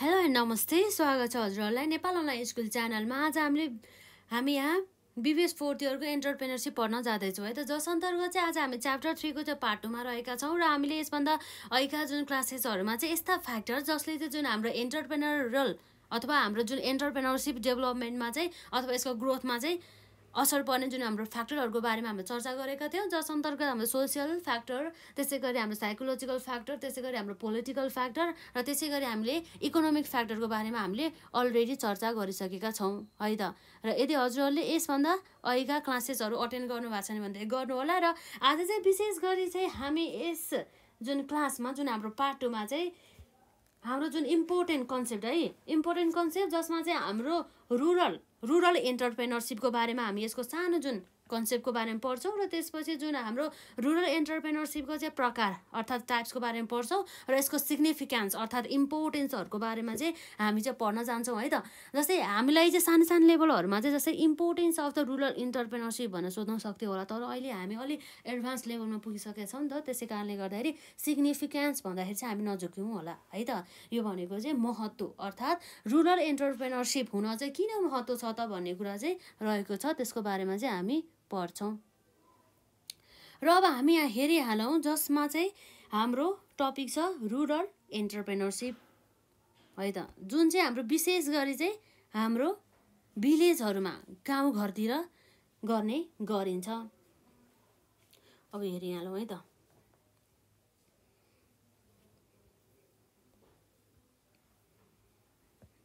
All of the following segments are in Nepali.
हेलो एन्ड नमस्ते स्वागत छ हजुरहरूलाई नेपाल अनलाइन स्कुल च्यानलमा आज हामीले हामी यहाँ बिबिएस फोर्थ इयरको एन्टरप्रेनरसिप पढ्न जाँदैछौँ है त जस अन्तर्गत चाहिँ आज हामी च्याप्टर थ्रीको त्यो पार्ट टूमा रहेका छौँ र हामीले यसभन्दा अहिलेका जुन क्लासेसहरूमा चाहिँ यस्ता फ्याक्टर जसले चाहिँ जुन हाम्रो एन्टरप्रेनरल अथवा हाम्रो जुन एन्टरप्रेनरसिप डेभलपमेन्टमा चाहिँ अथवा यसको ग्रोथमा चाहिँ असर पर्ने जुन हाम्रो फ्याक्टरहरूको बारेमा हामीले चर्चा गरेका थियौँ जस अन्तर्गत हाम्रो सोसियल फ्याक्टर त्यसै गरी हाम्रो साइकोलोजिकल फ्याक्टर त्यसै गरी हाम्रो पोलिटिकल फ्याक्टर र त्यसै गरी हामीले इकोनोमिक फ्याक्टरको बारेमा हामीले अलरेडी चर्चा गरिसकेका छौँ है त र यदि हजुरहरूले यसभन्दा अहिलेका क्लासेसहरू अटेन्ड गर्नुभएको छैन भनेदेखि गर्नुहोला र आज चाहिँ विशेष गरी चाहिँ हामी यस जुन क्लासमा जुन हाम्रो पार्ट टूमा चाहिँ हाम्रो जुन इम्पोर्टेन्ट कन्सेप्ट है इम्पोर्टेन्ट कन्सेप्ट जसमा चाहिँ हाम्रो रुरल रुरल इन्टरप्रेनरसिपको बारेमा हामी यसको सानो जुन कन्सेप्टको बारेमा पढ्छौँ र त्यसपछि जुन हाम्रो रुरल एन्टरप्रेनरसिपको चाहिँ प्रकार अर्थात् टाइप्सको बारेमा पढ्छौँ र यसको सिग्निफिकेन्स अर्थात् इम्पोर्टेन्सहरूको बारेमा चाहिँ हामी चाहिँ पढ्न जान्छौँ है त जस्तै हामीलाई चाहिँ सानो सानो लेभलहरूमा चाहिँ जस्तै importance of the rural entrepreneurship भनेर सोध्न सक्थ्यो होला तर अहिले हामी अलिक एडभान्स लेभलमा पुगिसकेका छौँ नि त त्यसै कारणले गर्दाखेरि सिग्निफिकेन्स भन्दाखेरि चाहिँ हामी नझुक्यौँ होला है त यो भनेको चाहिँ महत्त्व अर्थात् रुरल एन्टरप्रेनरसिप हुन चाहिँ किन महत्त्व छ त भन्ने कुरा चाहिँ रहेको छ त्यसको बारेमा चाहिँ हामी पढ्छौँ र अब हामी यहाँ हेरिहालौँ जसमा चाहिँ हाम्रो टपिक छ रुरल एन्टरप्रेनरसिप है त जुन चाहिँ हाम्रो विशेष गरी चाहिँ हाम्रो भिलेजहरूमा गाउँघरतिर गर्ने गरिन्छ अब हेरिहालौँ है त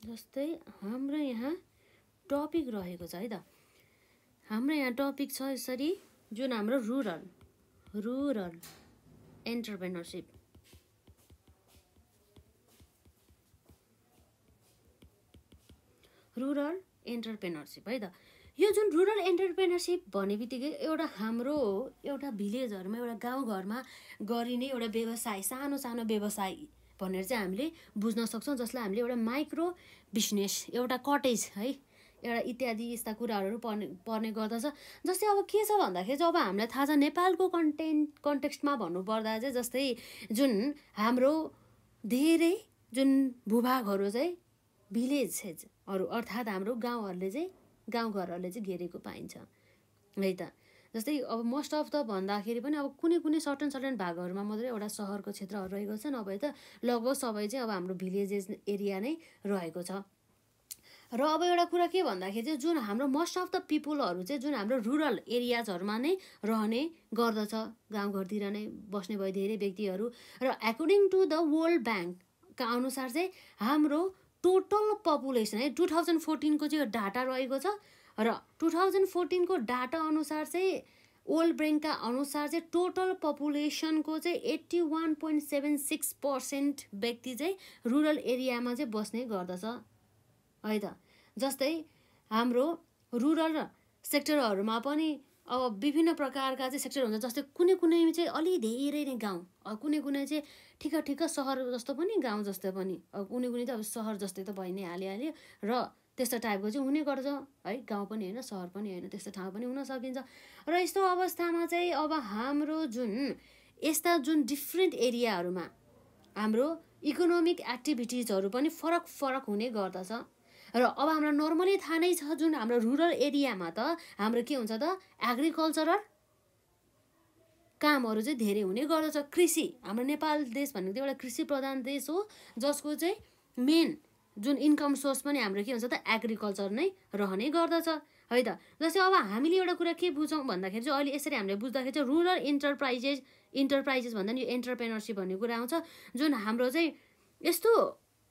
जस्तै हाम्रो यहाँ टपिक रहेको छ है त हाम्रो यहाँ टपिक छ यसरी जुन हाम्रो rural rural entrepreneurship rural entrepreneurship है त यो जुन रुरल एन्टरप्रेनरसिप भन्ने बित्तिकै एउटा हाम्रो एउटा भिलेजहरूमा एउटा गाउँघरमा गरिने एउटा व्यवसाय सानो सानो व्यवसाय भनेर चाहिँ हामीले बुझ्न सक्छौँ जसलाई हामीले एउटा माइक्रो बिजनेस एउटा कटेज है एउटा इत्यादि यस्ता कुराहरू पर्ने पर्ने गर्दछ जस्तै अब के छ भन्दाखेरि चाहिँ अब हामीलाई थाहा छ नेपालको कन्टेन्ट कन्टेक्स्टमा भन्नुपर्दा चाहिँ जस्तै जुन हाम्रो धेरै जुन भूभागहरू चाहिँ भिलेजहरू अर्थात् हाम्रो गाउँहरूले चाहिँ गाउँघरहरूले चाहिँ घेरेको पाइन्छ है त जस्तै अब मोस्ट अफ द भन्दाखेरि पनि अब कुनै कुनै सर्टन सर्टन भागहरूमा मात्रै एउटा सहरको क्षेत्रहरू रहेको छ नभए त लगभग सबै चाहिँ अब हाम्रो भिलेजेस एरिया नै रहेको छ र अब एउटा कुरा के भन्दाखेरि चाहिँ जुन हाम्रो मोस्ट अफ द पिपुलहरू चाहिँ जुन हाम्रो रुरल एरियाजहरूमा नै रहने गर्दछ गाउँघरतिर नै बस्ने भयो धेरै व्यक्तिहरू र एकर्डिङ टु द वर्ल्ड ब्याङ्कका अनुसार चाहिँ हाम्रो टोटल पपुलेसन है टु थाउजन्ड फोर्टिनको चाहिँ यो डाटा रहेको छ र टु थाउजन्ड फोर्टिनको डाटा अनुसार चाहिँ वर्ल्ड ब्याङ्कका अनुसार चाहिँ टोटल पपुलेसनको चाहिँ eighty one point seven six percent व्यक्ति चाहिँ रुरल एरियामा चाहिँ बस्ने गर्दछ है त जस्तै हाम्रो रुरल सेक्टरहरूमा पनि अब विभिन्न प्रकारका चाहिँ सेक्टर हुन्छ जस्तै कुनै कुनै चाहिँ अलि धेरै नै गाउँ कुनै कुनै चाहिँ ठिक ठिक सहर जस्तो पनि गाउँ जस्तो पनि कुनै कुनै त अब सहर जस्तै त भइ नै हालिहाल्यो र त्यस्तो टाइपको चाहिँ हुने गर्छ है गाउँ पनि होइन सहर पनि होइन त्यस्तो ठाउँ पनि हुन सकिन्छ र यस्तो अवस्थामा चाहिँ अब हाम्रो जुन यस्ता जुन डिफ्रेन्ट एरियाहरूमा हाम्रो इकोनोमिक एक्टिभिटिजहरू पनि फरक फरक हुने गर्दछ र अब हाम्रो नर्मली थाहा नै छ जुन हाम्रो रुरल एरियामा त हाम्रो के हुन्छ त एग्रिकल्चरल कामहरू चाहिँ धेरै हुने गर्दछ कृषि हाम्रो नेपाल देश भनेको एउटा कृषि प्रधान देश हो जसको चाहिँ मेन जुन इन्कम सोर्स पनि हाम्रो के हुन्छ त एग्रिकल्चर नै रहने गर्दछ है त जस्तै अब हामीले एउटा कुरा के बुझौँ भन्दाखेरि चाहिँ अहिले यसरी हामीले बुझ्दाखेरि चाहिँ रुरल इन्टरप्राइजेस इन्टरप्राइजेस भन्दा नि यो एन्टरप्रेनरसिप भन्ने कुरा आउँछ जुन हाम्रो चाहिँ यस्तो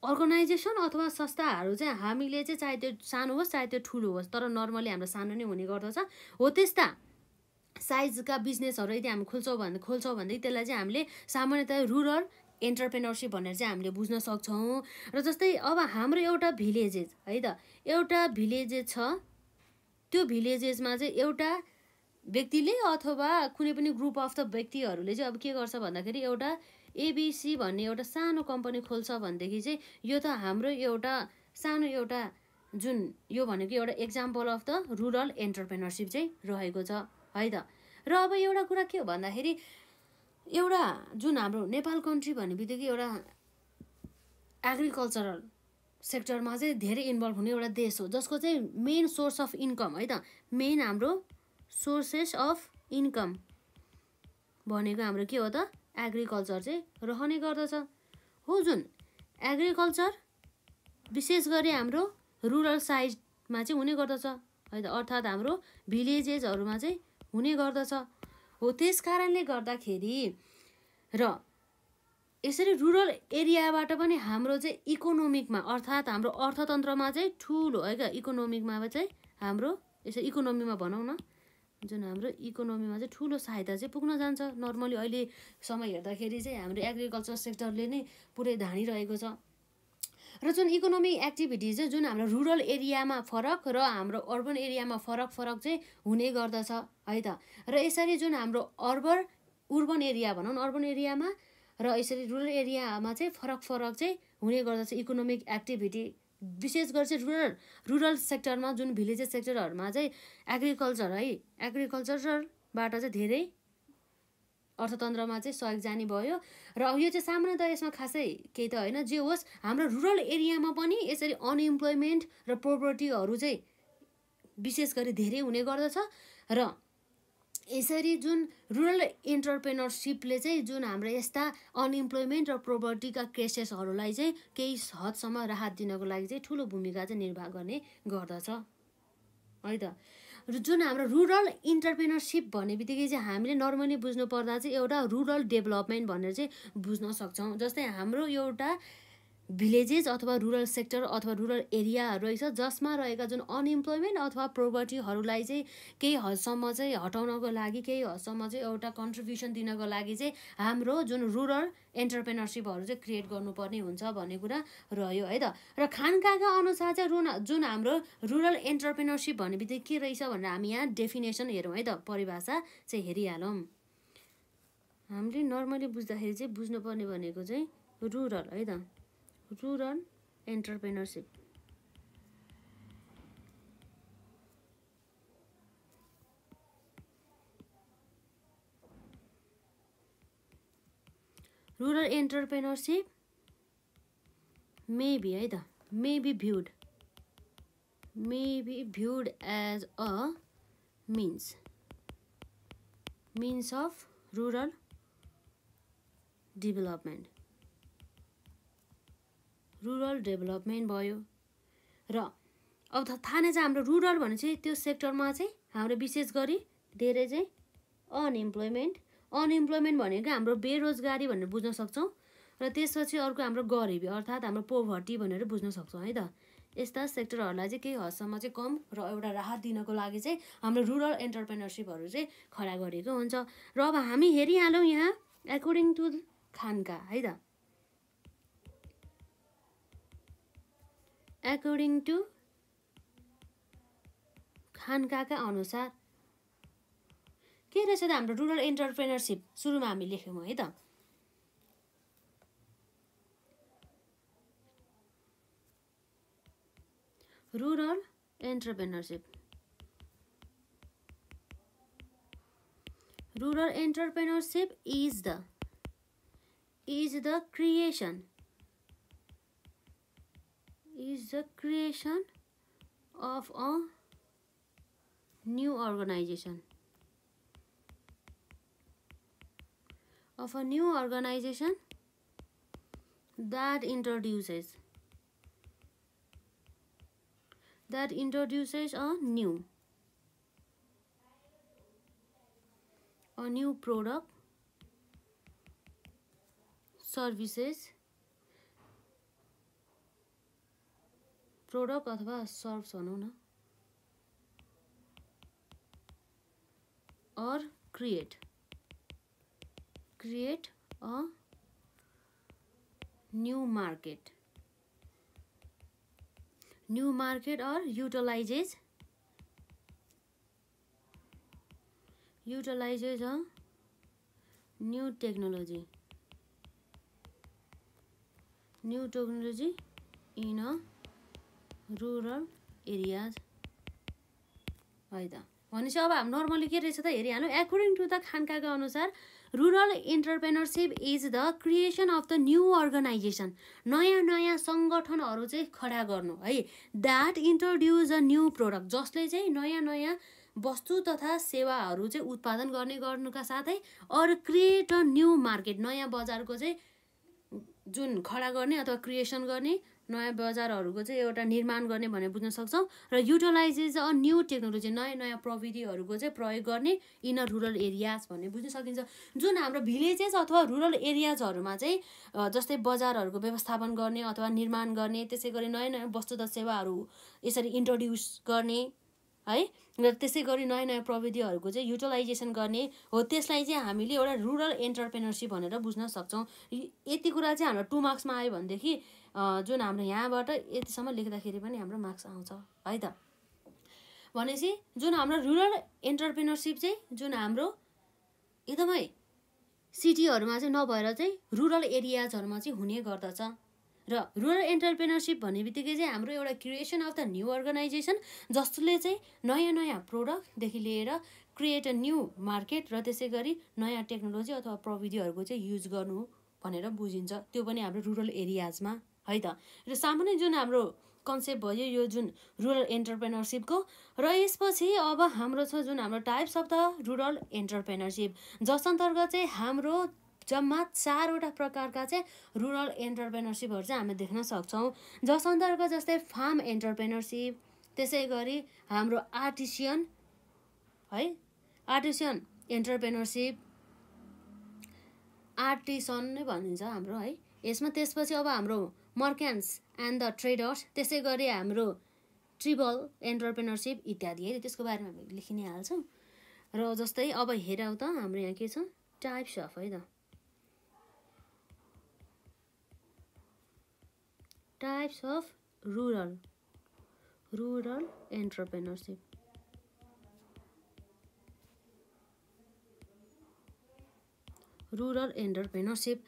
अर्गनाइजेसन अथवा संस्थाहरू चाहिँ हामीले चाहिँ चाहे त्यो सानो होस् चाहे त्यो ठुलो होस् तर नर्मली हाम्रो सानो नै हुने गर्दछ हो त्यस्ता साइजका बिजनेसहरू यदि हामी खोल्छौँ भने खोल्छौँ भनेदेखि त्यसलाई चाहिँ हामीले सामान्यतया रुरल इन्टरप्रेनरसिप भनेर चाहिँ हामीले बुझ्न सक्छौँ र जस्तै अब हाम्रो एउटा भिलेजेस है त एउटा भिलेजेस छ त्यो भिलेजेसमा चाहिँ एउटा व्यक्तिले अथवा कुनै पनि ग्रुप अफ द व्यक्तिहरूले चाहिँ अब के गर्छ भन्दाखेरि एउटा एबिसी भन्ने एउटा सानो कम्पनी खोल्छ भनेदेखि चाहिँ यो त हाम्रो एउटा सानो एउटा जुन यो भनेको एउटा example of the rural entrepreneurship चाहिँ रहेको छ है त र अब एउटा कुरा के हो भन्दाखेरि एउटा जुन हाम्रो नेपाल कन्ट्री भन्ने बित्तिकै एउटा एग्रिकल्चरल सेक्टरमा चाहिँ धेरै इन्भल्भ हुने एउटा देश हो जसको चाहिँ मेन सोर्स अफ इन्कम है त मेन हाम्रो सोर्सेस अफ इन्कम भनेको हाम्रो के हो त एग्रिकल्चर चाहिँ रहने गर्दछ हो जुन एग्रिकल्चर विशेष गरी हाम्रो रुरल साइडमा चाहिँ हुने गर्दछ है त अर्थात् हाम्रो भिलेजेसहरूमा चाहिँ हुने गर्दछ हो त्यस कारणले गर्दाखेरि र यसरी रुरल एरियाबाट पनि हाम्रो चाहिँ इकोनोमिकमा अर्थात् हाम्रो अर्थतन्त्रमा चाहिँ ठुलो है क्या इकोनोमिकमा चाहिँ हाम्रो यसरी इकोनोमीमा भनौँ न जुन हाम्रो इकोनोमीमा चाहिँ ठुलो सहायता चाहिँ पुग्न जान्छ नर्मली अहिले समय हेर्दाखेरि चाहिँ हाम्रो एग्रिकल्चर सेक्टरले नै पुरै धानिरहेको छ र जुन इकोनोमिक एक्टिभिटी चाहिँ जुन हाम्रो रुरल एरियामा फरक र हाम्रो अर्बन एरियामा फरक फरक चाहिँ हुने गर्दछ है त र यसरी जुन हाम्रो अर्बन उर्बन एरिया भनौँ न अर्बन एरियामा र यसरी रुरल एरियामा चाहिँ फरक फरक चाहिँ हुने गर्दछ इकोनोमिक एक्टिभिटी विशेष गरी चाहिँ रुरल रुरल सेक्टरमा जुन भिलेजेस सेक्टरहरूमा चाहिँ एग्रिकल्चर है एग्रिकल्चरबाट चाहिँ धेरै अर्थतन्त्रमा चाहिँ सहयोग जाने भयो र यो चाहिँ सामान्यतया यसमा खासै केही त होइन जे होस् हाम्रो रुरल एरियामा पनि यसरी अनइम्प्लोइमेन्ट र प्रोपर्टीहरू चाहिँ विशेष गरी धेरै हुने गर्दछ र यसरी जुन रुरल इन्टरप्रेनरसिपले चाहिँ जुन हाम्रो यस्ता अनइम्प्लोइमेन्ट र प्रोपर्टीका केसेसहरूलाई चाहिँ केही हदसम्म राहत दिनको लागि चाहिँ ठुलो भूमिका चाहिँ निर्वाह गर्ने गर्दछ है त र जुन हाम्रो रुरल इन्टरप्रेनरसिप भन्ने बित्तिकै चाहिँ हामीले नर्मली बुझ्नुपर्दा चाहिँ एउटा रुरल डेभलपमेन्ट भनेर चाहिँ बुझ्न सक्छौँ जस्तै हाम्रो एउटा भिलेजेस अथवा रुरल सेक्टर अथवा रुरल एरिया रहेछ जसमा रहेका जुन अनइम्प्लोइमेन्ट अथवा प्रोभर्टीहरूलाई चाहिँ केही हदसम्म चाहिँ हटाउनको लागि केही हदसम्म चाहिँ एउटा कन्ट्रिब्युसन दिनको लागि चाहिँ हाम्रो जुन रुरल एन्टरप्रेनरसिपहरू चाहिँ क्रिएट गर्नुपर्ने हुन्छ भन्ने कुरा रह्यो है त र खानकाका अनुसार चाहिँ रुन जुन हाम्रो रुरल एन्टरप्रेनरसिप भन्ने बित्तिकै के रहेछ भनेर हामी यहाँ डेफिनेसन हेरौँ है त परिभाषा चाहिँ हेरिहालौँ हामीले नर्मली बुझ्दाखेरि चाहिँ बुझ्नुपर्ने भनेको चाहिँ रुरल है त rural entrepreneurship rural entrepreneurship may be है त may be viewed may be viewed as a means means of rural development rural development भयो र अब थाहा नै छ हाम्रो रुरल भने चाहिँ त्यो सेक्टरमा चाहिँ हाम्रो विशेष गरी धेरै चाहिँ अनइम्प्लोइमेन्ट अनइम्प्लोइमेन्ट भनेको हाम्रो बेरोजगारी भनेर बुझ्न सक्छौँ र त्यसपछि अर्को हाम्रो गरिबी अर्थात् हाम्रो पोभर्टी भनेर बुझ्न सक्छौँ है त यस्ता सेक्टरहरूलाई चाहिँ केही हदसम्म चाहिँ कम र एउटा राहत दिनको लागि चाहिँ हाम्रो रुरल एन्टरप्रेनरसिपहरू चाहिँ खडा गरेको हुन्छ र अब हामी हेरिहालौँ यहाँ एकर्डिङ टु खानका है त एकर्डिङ टु खानकाका अनुसार के रहेछ त हाम्रो रुरल इन्टरप्रेनरसिप सुरुमा हामी लेख्यौँ है त rural entrepreneurship rural entrepreneurship is the is the creation is the creation of a new organization of a new organization that introduces that introduces a new a new product services product अथवा सर्भ्स भनौँ न or create create a new market new market or utilises utilises a new technology new technology in a rural areas है त भनेपछि अब हाम्रो नर्मली के रहेछ त हेरिहाल्नु एकर्डिङ टु द खानकाको अनुसार rural entrepreneurship is the creation of the new organisation नयाँ नयाँ सङ्गठनहरू चाहिँ खडा गर्नु है that introduce a new product जसले चाहिँ नयाँ नयाँ वस्तु तथा सेवाहरू चाहिँ उत्पादन गर्ने गर्नुका साथै अरू क्रिएट अ न्यू मार्केट नयाँ बजारको चाहिँ जुन खडा गर्ने अथवा क्रिएसन गर्ने नयाँ बजारहरूको चाहिँ एउटा निर्माण गर्ने भनेर बुझ्न सक्छौँ र युटिलाइजेज अ न्यु टेक्नोलोजी नयाँ नयाँ प्रविधिहरूको चाहिँ प्रयोग गर्ने इनर रुरल एरियाज भन्ने बुझ्न सकिन्छ जुन हाम्रो भिलेजेस अथवा रुरल एरियाजहरूमा चाहिँ जस्तै बजारहरूको व्यवस्थापन गर्ने अथवा निर्माण गर्ने त्यसै गरी नयाँ नयाँ वस्तु सेवाहरू यसरी इन्ट्रोड्युस गर्ने है र त्यसै गरी नयाँ नयाँ प्रविधिहरूको चाहिँ युटिलाइजेसन गर्ने हो त्यसलाई चाहिँ हामीले एउटा रुरल एन्टरप्रेनरसिप भनेर बुझ्न सक्छौँ यति कुरा चाहिँ हाम्रो टु मार्क्समा आयो भनेदेखि जुन हाम्रो यहाँबाट यतिसम्म लेख्दाखेरि पनि हाम्रो मार्क्स आउँछ है त भनेपछि जुन हाम्रो रुरल एन्टरप्रेनरसिप चाहिँ जुन हाम्रो एकदमै सिटीहरूमा चाहिँ नभएर चाहिँ रुरल एरियाजहरूमा चाहिँ हुने गर्दछ र रुरल इन्टरप्रेनरसिप भन्ने बित्तिकै चाहिँ हाम्रो एउटा creation of the new organisation जसले चाहिँ नयाँ नयाँ प्रोडक्टदेखि लिएर क्रिएट अ न्यू मार्केट र त्यसै गरी नयाँ टेक्नोलोजी अथवा प्रविधिहरूको चाहिँ युज गर्नु भनेर बुझिन्छ त्यो पनि हाम्रो रुरल एरियाजमा है त र सामान्य जुन हाम्रो कन्सेप्ट भयो यो जुन रुरल एन्टरप्रेनरसिपको र यसपछि अब हाम्रो छ जुन हाम्रो types of the rural entrepreneurship जस अन्तर्गत चाहिँ हाम्रो जम्मा चारवटा प्रकारका चाहिँ रुरल एन्टरप्रेनरसिपहरू चाहिँ हामी देख्न सक्छौँ जस अन्तर्गत जस्तै फार्म एन्टरप्रेनरसिप त्यसै गरी हाम्रो आर्टिसियन है आर्टिसियन एन्टरप्रेनरसिप आर्टिसन नै भनिन्छ हाम्रो है यसमा त्यसपछि अब हाम्रो मर्क्यान्स एन्ड द ट्रेडर्स त्यसै गरी हाम्रो ट्रिबल एन्टरप्रेनरसिप इत्यादि है त्यसको बारेमा हामी लेखि हाल्छौँ र जस्तै अब हेरौँ त हाम्रो यहाँ के छ टाइप्स अफ है त types of rural rural entrepreneurship rural entrepreneurship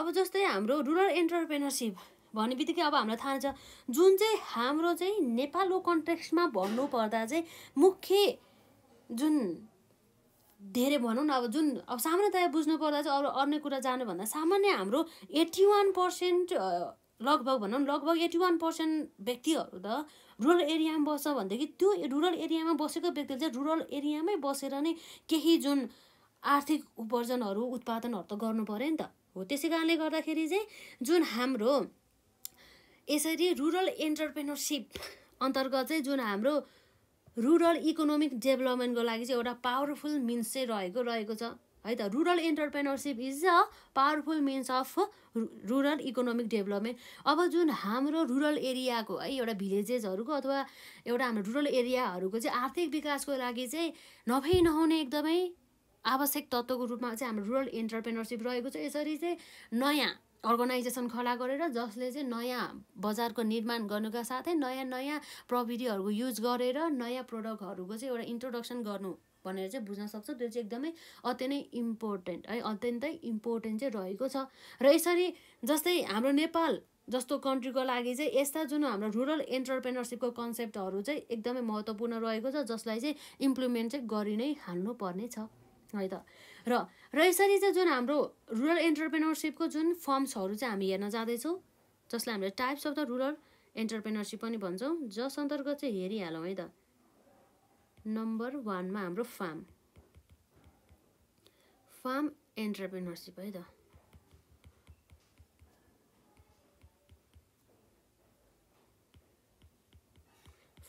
अब जस्तै हाम्रो रुरल एन्टरप्रेनरसिप भन्ने बित्तिकै अब हामीलाई थाहा छ जुन चाहिँ हाम्रो चाहिँ नेपालको कन्टेक्स्टमा भन्नुपर्दा चाहिँ मुख्य जुन धेरै भनौँ न अब जुन अब सामान्यतया बुझ्नुपर्दा चाहिँ अरू अन्य कुरा जानुभन्दा सामान्य हाम्रो एट्टी वान पर्सेन्ट लगभग भनौँ लगभग एट्टी वान पर्सेन्ट व्यक्तिहरू त रुरल एरियामा बस्छ भनेदेखि त्यो रुरल एरियामा बसेको व्यक्तिले चाहिँ रुरल एरियामै बसेर नै केही जुन आर्थिक उपार्जनहरू उत्पादनहरू त गर्नु पऱ्यो नि त हो त्यसै कारणले गर्दाखेरि चाहिँ जुन हाम्रो यसरी रुरल एन्टरप्रेनरसिप अन्तर्गत चाहिँ जुन हाम्रो रुरल इकोनोमिक डेभलपमेन्टको लागि चाहिँ एउटा पावरफुल मिन्स चाहिँ रहेको रहेको छ है त rural entrepreneurship is a powerful means of rural economic development अब जुन हाम्रो रुरल एरियाको है एउटा भिलेजेसहरूको अथवा एउटा हाम्रो रुरल एरियाहरूको चाहिँ आर्थिक विकासको लागि चाहिँ नभई नहुने एकदमै आवश्यक तत्त्वको रूपमा चाहिँ हाम्रो रुरल इन्टरप्रेनरसिप रहेको छ यसरी चाहिँ नयाँ अर्गनाइजेसन खडा गरेर जसले चाहिँ नयाँ बजारको निर्माण गर्नुका साथै नयाँ नयाँ प्रविधिहरूको युज गरेर नयाँ प्रडक्टहरूको चाहिँ एउटा इन्ट्रोडक्सन गर्नु भनेर चाहिँ बुझ्न सक्छ त्यो चाहिँ एकदमै अति नै इम्पोर्टेन्ट है अत्यन्तै इम्पोर्टेन्ट चाहिँ रहेको छ र यसरी जस्तै हाम्रो नेपाल जस्तो कन्ट्रीको लागि चाहिँ यस्ता जुन हाम्रो रुरल एन्टरप्रेनरसिपको कन्सेप्टहरू चाहिँ एकदमै महत्त्वपूर्ण रहेको छ जसलाई चाहिँ इम्प्लिमेन्ट चाहिँ गरि नै हाल्नुपर्ने छ है त र र यसरी चाहिँ जुन हाम्रो रुरल एन्टरप्रेनरसिपको जुन फर्म्सहरू चाहिँ हामी हेर्न जाँदैछौँ जसलाई हामीले types of the rural entrepreneurship पनि भन्छौँ जस अन्तर्गत चाहिँ हेरिहालौँ है त नम्बर वानमा हाम्रो फार्म फार्म एन्टरप्रेनरसिप है त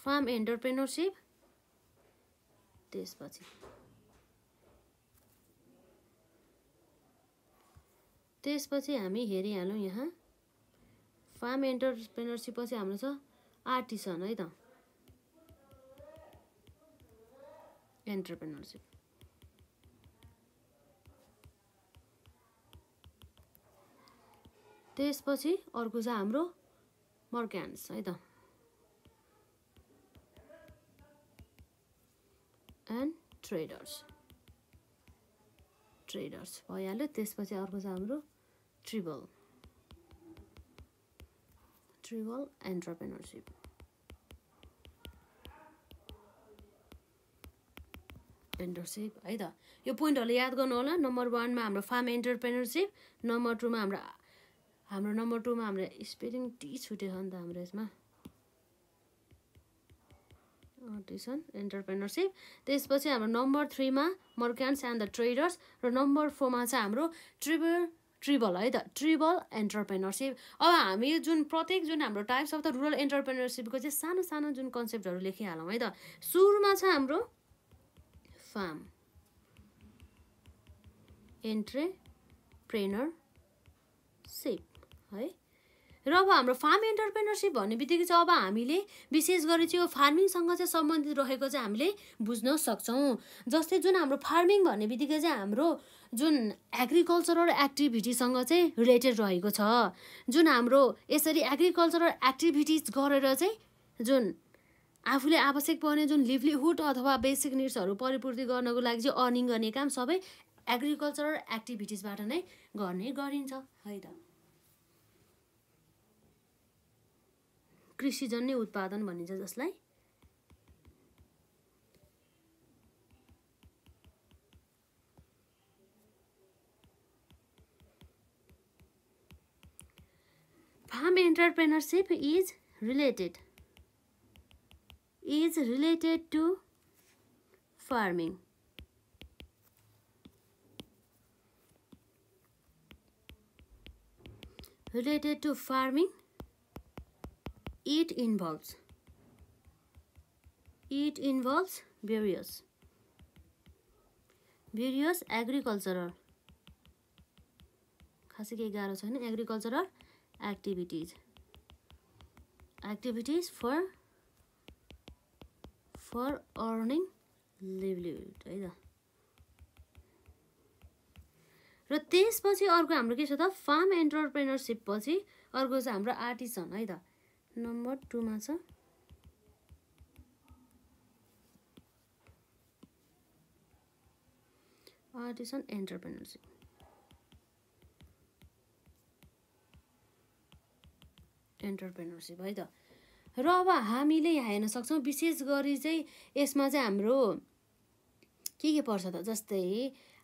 फार्म एन्टरप्रेनरसिप त्यसपछि त्यसपछि हामी हेरिहालौँ यहाँ फार्म एन्टरप्रेनरसिप पछि हाम्रो छ आर्टिसन है त एन्टरप्रेनरसिप त्यसपछि अर्को छ हाम्रो मर्क्यान्स है त एन्ड ट्रेडर्स ट्रेडर्स भइहाल्यो त्यसपछि अर्को छ हाम्रो ट्रिबल ट्रिबल एन्टरप्रेनरसिप एन्टरप्रेनरसिप है त यो पोइन्टहरूले याद गर्नु होला नम्बर वानमा हाम्रो फार्म एन्टरप्रेनरसिप नम्बर टूमा हाम्रो हाम्रो नम्बर टूमा हाम्रो स्पेलिङ टी छुटेछ नि त हाम्रो यसमा ट्युसन एन्टरप्रेनरसिप त्यसपछि हाम्रो नम्बर थ्रीमा मर्क्यान्ट्स एन्ड द ट्रेडर्स र नम्बर फोरमा चाहिँ हाम्रो ट्रिबल ट्रिबल है त ट्रिबल एन्टरप्रेनरसिप अब हामी जुन प्रत्येक जुन हाम्रो टाइप्स अफ द रुरल एन्टरप्रेनरसिपको चाहिँ सानो सानो जुन कन्सेप्टहरू लेखिहालौँ है त सुरुमा छ हाम्रो farm. Entrepreneurship. है र अब हाम्रो फार्म एन्टरप्रेनरसिप भन्ने बित्तिकै चाहिँ अब हामीले विशेष गरी चाहिँ यो फार्मिङसँग चाहिँ सम्बन्धित रहेको चाहिँ हामीले बुझ्न सक्छौँ जस्तै जुन हाम्रो फार्मिङ भन्ने बित्तिकै चाहिँ हाम्रो जुन एग्रिकल्चरल एक्टिभिटीसँग चाहिँ रिलेटेड रहेको छ जुन हाम्रो यसरी एग्रिकल्चरल एक्टिभिटिज गरेर चाहिँ जुन आफूले आवश्यक पर्ने जुन लिभलीहुड अथवा बेसिक निड्सहरू परिपूर्ति गर्नको लागि चाहिँ अर्निङ गर्ने काम सबै एग्रिकल्चरल एक्टिभिटिजबाट नै गर्ने गरिन्छ है त कृषिजन्य उत्पादन भनिन्छ जसलाई farm entrepreneurship is related is related to farming. Related to farming, it involves it involves various various agricultural खासै केही गाह्रो छैन agricultural activities activities for for earning livelihood है त र त्यसपछि अर्को हाम्रो के छ त फार्म एन्टरप्रेनरसिप पछि अर्को छ हाम्रो आर्टिसन है त नम्बर टूमा छ आर्टिसन एन्टरप्रेनरसिप एन्टरप्रेनरसिप है त र अब हामीले यहाँ हेर्न सक्छौँ विशेष गरी चाहिँ यसमा चाहिँ हाम्रो के के पर्छ त जस्तै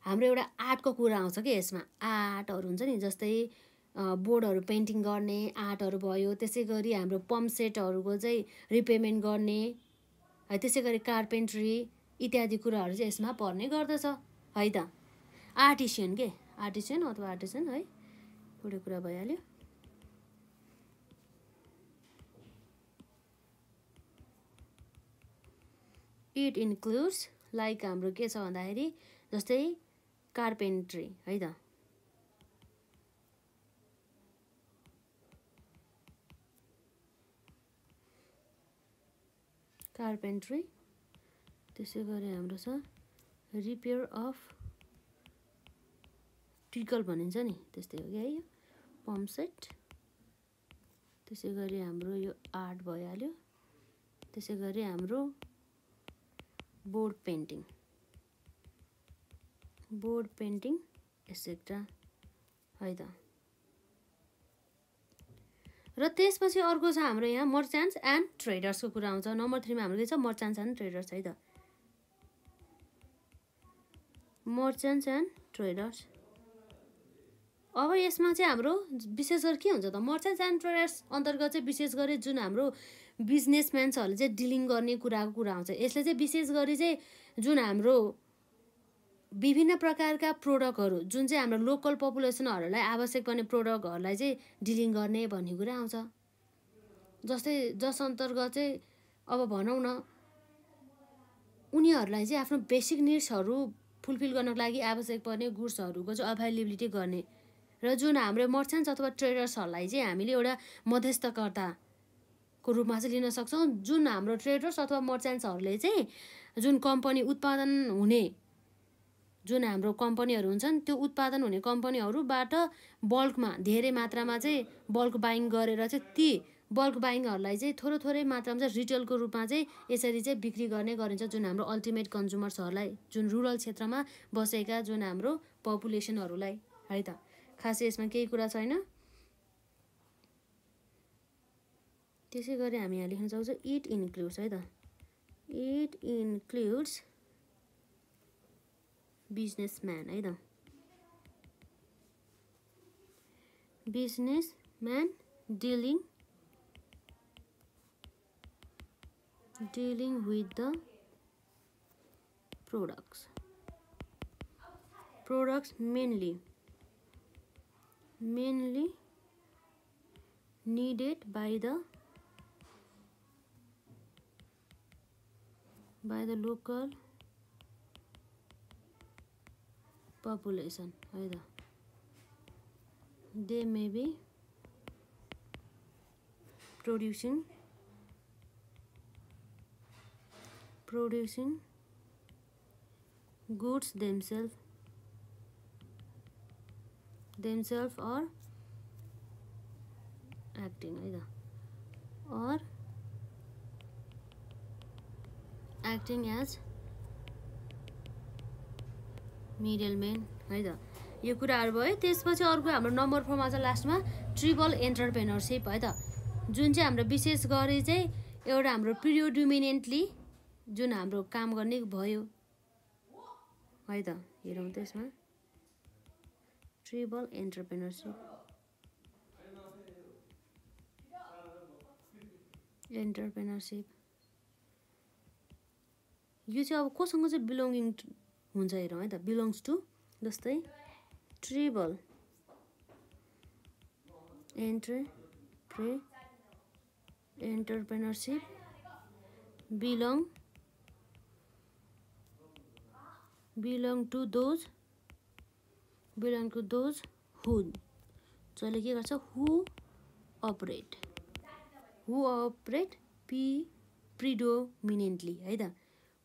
हाम्रो एउटा आर्टको कुरा आउँछ कि यसमा आर्टहरू हुन्छ नि जस्तै बोर्डहरू पेन्टिङ गर्ने आर्टहरू भयो त्यसै गरी हाम्रो पम्पसेटहरूको चाहिँ रिपेमेन्ट गर्ने है त्यसै गरी कार्पेन्ट्री इत्यादि कुराहरू चाहिँ यसमा पर्ने गर्दछ है त आर्टिसियन के आर्टिसियन अथवा आर्टिसियन है एउटा कुरा भइहाल्यो इट इन्क्लुड्स लाइक हाम्रो के छ भन्दाखेरि जस्तै कार्पेन्ट्री है त कार्पेन्ट्री त्यसै गरी हाम्रो छ रिपेयर अफ टिकल भनिन्छ नि त्यस्तै हो कि है यो पम्पसेट त्यसै गरी हाम्रो यो आर्ट भइहाल्यो त्यसै गरी हाम्रो board painting board painting etc है त र त्यसपछि अर्को छ हाम्रो यहाँ मर्चान्ट्स एन्ड ट्रेडर्सको कुरा आउँछ नम्बर थ्रीमा हाम्रो के छ मर्चान्ट्स एन्ड ट्रेडर्स है त मर्चान्ट्स एन्ड ट्रेडर्स अब यसमा चाहिँ हाम्रो विशेष गरी के हुन्छ त मर्चान्ट्स एन्ड ट्रेडर्स अन्तर्गत चाहिँ विशेष गरी जुन हाम्रो बिजनेसम्यान्सहरूले चाहिँ डिलिङ गर्ने कुराको कुरा आउँछ यसले चाहिँ विशेष गरी चाहिँ जुन हाम्रो विभिन्न प्रकारका प्रोडक्टहरू जुन चाहिँ हाम्रो लोकल पपुलेसनहरूलाई आवश्यक पर्ने प्रोडक्टहरूलाई चाहिँ डिलिङ गर्ने भन्ने कुरा आउँछ जस्तै जस अन्तर्गत चाहिँ अब भनौँ न उनीहरूलाई चाहिँ आफ्नो बेसिक निड्सहरू फुलफिल गर्नको लागि आवश्यक पर्ने गुड्सहरूको चाहिँ अभाइलेबिलिटी गर्ने र जुन हाम्रो मर्चेन्ट्स अथवा ट्रेडर्सहरूलाई चाहिँ हामीले एउटा मध्यस्थकर्ता को रूपमा चाहिँ लिन सक्छौँ जुन हाम्रो ट्रेडर्स अथवा मर्चेन्ट्सहरूले चाहिँ जुन कम्पनी उत्पादन हुने जुन हाम्रो कम्पनीहरू हुन्छन् त्यो उत्पादन हुने कम्पनीहरूबाट बल्कमा धेरै मात्रामा चाहिँ बल्क बाइङ गरेर चाहिँ ती बल्क बाइङहरूलाई चाहिँ थोरै थोरै मात्रामा चाहिँ रिटेलको रूपमा चाहिँ यसरी चाहिँ बिक्री गर्ने गरिन्छ जुन हाम्रो अल्टिमेट कन्ज्युमर्सहरूलाई जुन रुरल क्षेत्रमा बसेका जुन हाम्रो पपुलेसनहरूलाई है त खासै यसमा केही कुरा छैन त्यसै गरी हामी यहाँ लेख्न सक्छौँ इट इन्क्लुड्स है त इट इन्क्लुड्स बिजनेसम्यान है त businessman dealing dealing with the products products mainly mainly needed by the by the local population either they may be producing producing goods themselves themselves or acting either or acting as middleman है त यो कुराहरू भयो त्यसपछि अर्को हाम्रो नम्बर फोरमा चाहिँ लास्टमा ट्रिबल एन्टरप्रेनरसिप है त जुन चाहिँ हाम्रो विशेष गरी चाहिँ एउटा हाम्रो प्रियोडुमिनेन्टली जुन हाम्रो काम गर्ने भयो है त हेरौँ त्यसमा ट्रिबल एन्टरप्रेनरसिप एन्टरप्रेनरसिप यो चाहिँ अब कोसँग चाहिँ बिलोङ्गिङ हुन्छ हेरौँ है त बिलोङ्स टु जस्तै ट्रिबल प्रे entrepreneurship belong belong to those belong to those who जसले के गर्छ हु अपरेट हु अपरेट पी प्रिडोमिनेन्टली है त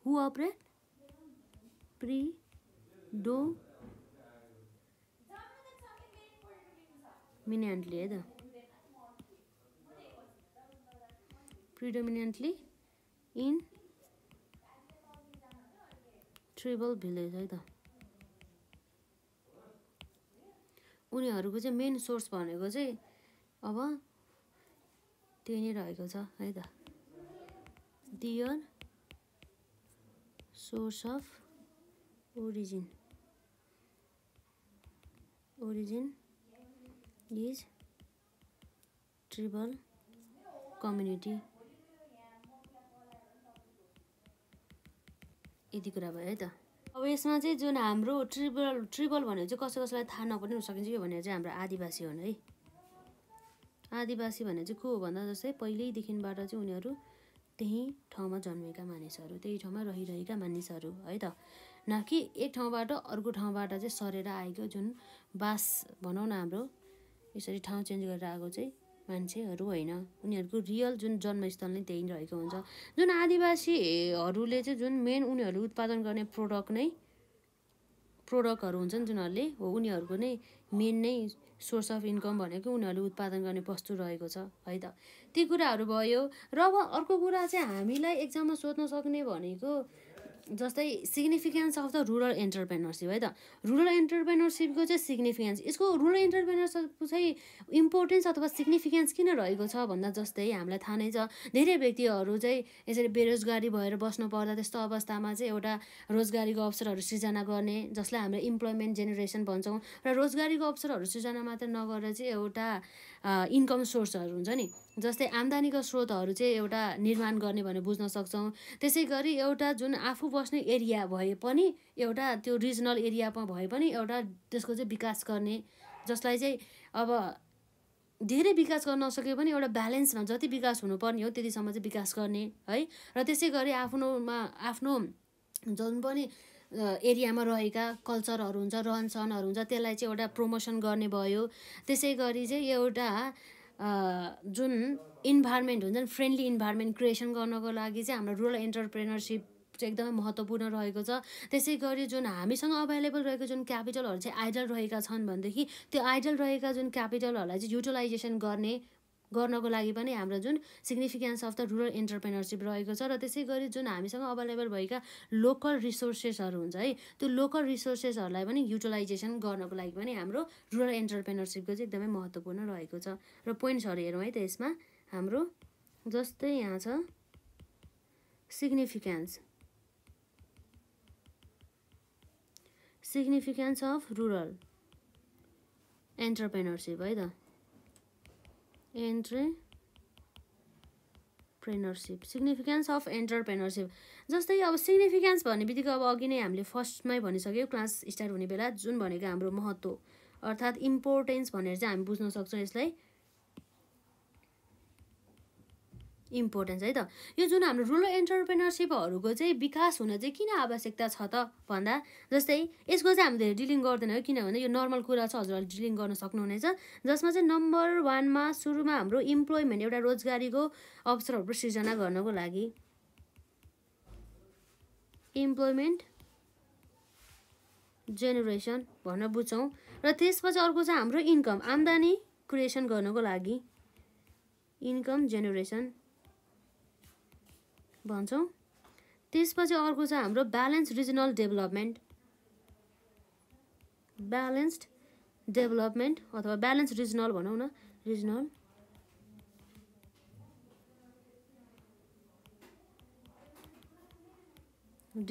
who operate predominantly either predominantly in tribal village है त उनीहरूको चाहिँ मेन सोर्स भनेको चाहिँ अब त्यही नै रहेको छ है त their source of origin origin is tribal community यति कुरा भयो है त अब यसमा चाहिँ जुन हाम्रो ट्रिबल ट्रिबल भनेको चाहिँ कसै कसैलाई थाहा नपर्ने सकिन्छ यो भनेर चाहिँ हाम्रो आदिवासी हो है आदिवासी भने चाहिँ को हो भन्दा जस्तै पहिल्यैदेखिबाट चाहिँ उनीहरू त्यही ठाउँमा जन्मेका मानिसहरू त्यही ठाउँमा रहिरहेका मानिसहरू है त न कि एक ठाउँबाट अर्को ठाउँबाट चाहिँ सरेर आएको जुन बास भनौँ न हाम्रो यसरी ठाउँ चेन्ज गरेर आएको चाहिँ मान्छेहरू होइन उनीहरूको रियल जुन जन्मस्थल नै त्यही रहेको हुन्छ जुन आदिवासीहरूले चाहिँ जुन मेन उनीहरू उत्पादन गर्ने प्रोडक्ट नै प्रोडक्टहरू हुन्छन् जुनहरूले हो उनीहरूको नै मेन नै सोर्स अफ इन्कम भनेको उनीहरूले उत्पादन गर्ने वस्तु रहेको छ है त ती कुराहरू भयो र अब अर्को कुरा चाहिँ हामीलाई एक्जाममा सोध्न सक्ने भनेको जस्तै significance of the rural entrepreneurship है त रुरल एन्टरप्रेनरसिपको चाहिँ सिग्निफिकेन्स यसको रुरल एन्टरप्रेनरसिपको चाहिँ इम्पोर्टेन्स अथवा सिग्निफिकेन्स किन रहेको छ भन्दा जस्तै हामीलाई थाहा नै छ धेरै व्यक्तिहरू चाहिँ यसरी बेरोजगारी भएर बस्नु पर्दा त्यस्तो अवस्थामा चाहिँ एउटा रोजगारीको अवसरहरू सिर्जना गर्ने जसलाई हामीले इम्प्लोइमेन्ट जेनेरेसन भन्छौँ र रोजगारीको अवसरहरू सिर्जना मात्र नगरेर चाहिँ एउटा इन्कम सोर्सहरू हुन्छ नि जस्तै आम्दानीको स्रोतहरू चाहिँ एउटा निर्माण गर्ने भनेर बुझ्न सक्छौँ त्यसै गरी एउटा जुन आफू बस्ने एरिया भए पनि एउटा त्यो रिजनल एरियामा भए पनि एउटा त्यसको चाहिँ विकास गर्ने जसलाई चाहिँ अब धेरै विकास गर्न नसके पनि एउटा ब्यालेन्समा जति विकास हुनुपर्ने हो त्यतिसम्म चाहिँ विकास गर्ने है र त्यसै गरी आफ्नोमा आफ्नो जुन पनि एरियामा रहेका कल्चरहरू हुन्छ रहनसहनहरू हुन्छ त्यसलाई चाहिँ एउटा प्रमोसन गर्ने भयो त्यसै गरी चाहिँ एउटा जुन इन्भाइरोमेन्ट हुन्छ नि फ्रेन्डली इन्भाइरोमेन्ट क्रिएसन गर्नको लागि चाहिँ हाम्रो रुरल इन्टरप्रेनरसिप चाहिँ एकदमै महत्त्वपूर्ण रहेको छ त्यसै गरी जुन हामीसँग अभाइलेबल रहेको जुन क्यापिटलहरू चाहिँ आइडल रहेका छन् भनेदेखि त्यो आइडल रहेका जुन क्यापिटलहरूलाई चाहिँ युटिलाइजेसन गर्ने गर्नको लागि पनि हाम्रो जुन significance of the rural entrepreneurship रहेको छ र त्यसै गरी जुन हामीसँग अभाइलेबल भएका लोकल रिसोर्सेसहरू हुन्छ है त्यो लोकल रिसोर्सेसहरूलाई पनि युटिलाइजेसन गर्नको लागि पनि हाम्रो रुरल इन्टरप्रेनरसिपको चाहिँ एकदमै महत्त्वपूर्ण रहेको छ र पोइन्ट्सहरू हेरौँ है त यसमा हाम्रो जस्तै यहाँ छ significance significance of rural entrepreneurship है त प्रेनरसिप सिग्निफिकेन्स अफ एन्टरप्रेनरसिप जस्तै अब सिग्निफिकेन्स भन्ने बित्तिकै अब अघि नै हामीले फर्स्टमै भनिसक्यौँ क्लास स्टार्ट हुने बेला जुन भनेको हाम्रो महत्त्व अर्थात् इम्पोर्टेन्स भनेर चाहिँ हामी बुझ्न सक्छौँ यसलाई इम्पोर्टेन्स है त यो जुन हाम्रो रुरल एन्टरप्रेनरसिपहरूको चाहिँ विकास हुन चाहिँ किन आवश्यकता छ त भन्दा जस्तै यसको चाहिँ हामीले डिलिङ गर्दैनौँ किनभने यो नर्मल कुरा छ हजुरहरूले डिलिङ गर्न सक्नुहुनेछ जसमा चाहिँ नम्बर वानमा सुरुमा हाम्रो इम्प्लोइमेन्ट एउटा रोजगारीको अवसरहरू सृजना गर्नको लागि इम्प्लोइमेन्ट जेनेरेसन भनेर बुझ्छौँ र त्यसपछि अर्को चाहिँ हाम्रो इन्कम आम्दानी क्रिएसन गर्नको लागि इन्कम जेनेरेसन भन्छौँ त्यसपछि अर्को छ हाम्रो balance regional development balanced development अथवा ब्यालेन्स रिजनल भनौँ न रिजनल